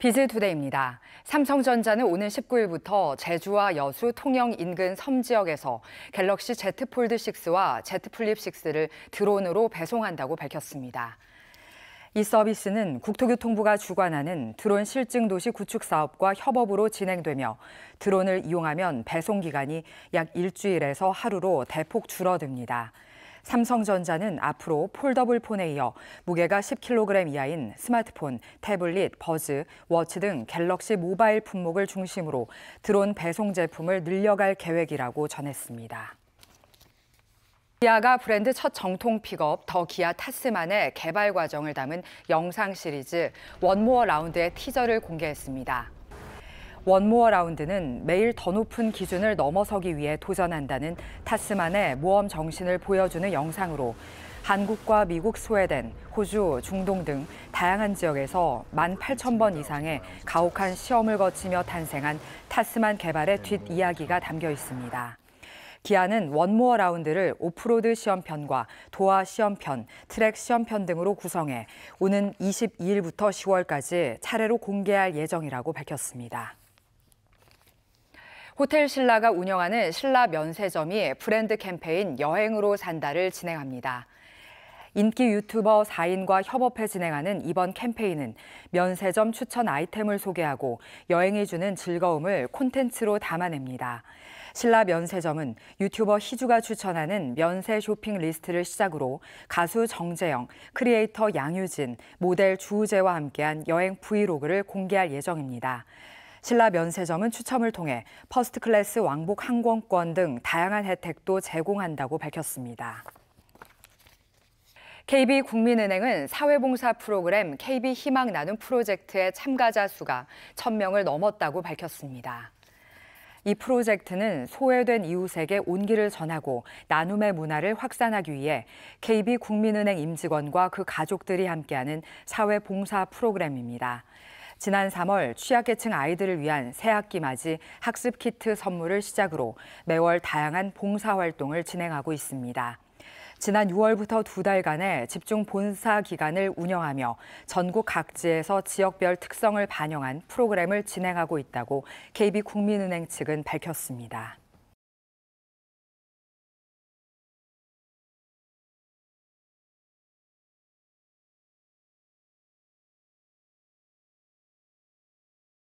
비즈투데이입니다. 삼성전자는 오는 19일부터 제주와 여수 통영 인근 섬 지역에서 갤럭시 Z 폴드6와 Z 플립6를 드론으로 배송한다고 밝혔습니다. 이 서비스는 국토교통부가 주관하는 드론 실증 도시 구축 사업과 협업으로 진행되며 드론을 이용하면 배송 기간이 약 일주일에서 하루로 대폭 줄어듭니다. 삼성전자는 앞으로 폴더블 폰에 이어 무게가 10kg 이하인 스마트폰, 태블릿, 버즈, 워치 등 갤럭시 모바일 품목을 중심으로 드론 배송 제품을 늘려갈 계획이라고 전했습니다. 기아가 브랜드 첫 정통 픽업 더 기아 타스만의 개발 과정을 담은 영상 시리즈 원모어 라운드의 티저를 공개했습니다. 원모어 라운드는 매일 더 높은 기준을 넘어서기 위해 도전한다는 타스만의 모험 정신을 보여주는 영상으로 한국과 미국, 스웨덴, 호주, 중동 등 다양한 지역에서 18,000번 이상의 가혹한 시험을 거치며 탄생한 타스만 개발의 뒷이야기가 담겨 있습니다. 기아는 원모어 라운드를 오프로드 시험편과 도하 시험편, 트랙 시험편 등으로 구성해 오는 22일부터 10월까지 차례로 공개할 예정이라고 밝혔습니다. 호텔 신라가 운영하는 신라 면세점이 브랜드 캠페인 여행으로 산다를 진행합니다. 인기 유튜버 4인과 협업해 진행하는 이번 캠페인은 면세점 추천 아이템을 소개하고 여행이 주는 즐거움을 콘텐츠로 담아냅니다. 신라 면세점은 유튜버 희주가 추천하는 면세 쇼핑 리스트를 시작으로 가수 정재영, 크리에이터 양유진, 모델 주우재와 함께한 여행 브이로그를 공개할 예정입니다. 신라 면세점은 추첨을 통해 퍼스트 클래스 왕복 항공권 등 다양한 혜택도 제공한다고 밝혔습니다. KB국민은행은 사회봉사 프로그램 KB 희망 나눔 프로젝트의 참가자 수가 1000명을 넘었다고 밝혔습니다. 이 프로젝트는 소외된 이웃에게 온기를 전하고 나눔의 문화를 확산하기 위해 KB 국민은행 임직원과 그 가족들이 함께하는 사회봉사 프로그램입니다. 지난 3월 취약계층 아이들을 위한 새학기 맞이 학습 키트 선물을 시작으로 매월 다양한 봉사활동을 진행하고 있습니다. 지난 6월부터 두 달간의 집중 본사 기간을 운영하며 전국 각지에서 지역별 특성을 반영한 프로그램을 진행하고 있다고 KB국민은행 측은 밝혔습니다.